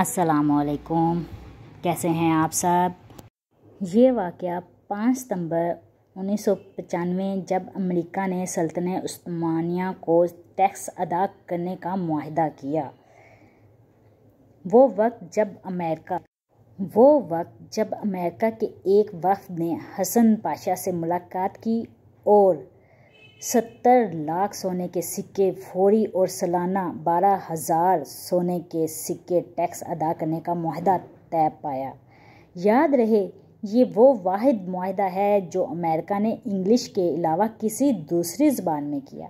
असलकुम कैसे हैं आप सब ये वाक़ पाँच सितंबर उन्नीस सौ पचानवे जब अमेरिका ने सल्तन उस्मानिया को टैक्स अदा करने का माहदा किया वो वक्त जब अमेरिका वो वक्त जब अमेरिका के एक वक्त ने हसन पाशा से मुलाकात की और सत्तर लाख सोने के सिक्के फौरी और सालाना बारह हज़ार सोने के सिक्के टैक्स अदा करने का माहदा तय पाया याद रहे ये वो वाद माहदा है जो अमेरिका ने इंग्लिश के अलावा किसी दूसरी ज़बान में किया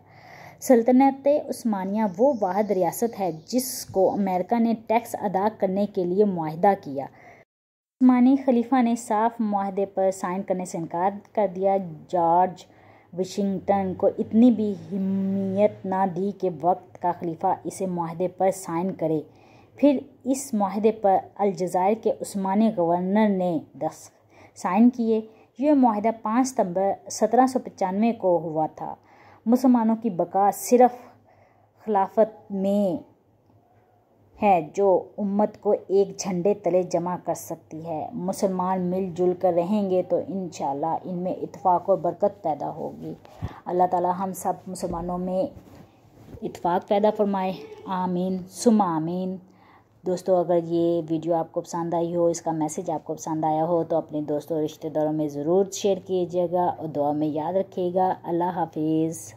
सल्तनत उस्मानिया वो वाद रियासत है जिसको अमेरिका ने टैक्स अदा करने के लिए माहदा किया उस्मानी खलीफा ने साफ माहदे पर साइन करने से इनकार कर दिया जॉर्ज वाशिंगटन को इतनी भी हिम्मत ना दी कि वक्त का खलीफा इसे माहदे पर साइन करे फिर इस माहदे पर अलजायर के उस्मानी गवर्नर ने दस साइन किए यह माहदा पाँच सितंबर सत्रह सौ पचानवे को हुआ था मुसलमानों की बका सिर्फ खिलाफत में है जो उम्मत को एक झंडे तले जमा कर सकती है मुसलमान मिलजुल कर रहेंगे तो इन इनमें इतफ़ाक़ और बरकत पैदा होगी अल्लाह ताला हम सब मुसलमानों में इतफ़ाक़ पैदा फरमाए आमीन सुम आमीन दोस्तों अगर ये वीडियो आपको पसंद आई हो इसका मैसेज आपको पसंद आया हो तो अपने दोस्तों रिश्तेदारों में ज़रूर शेयर कीजिएगा और दुआ में याद रखिएगा अल्लाह हाफिज़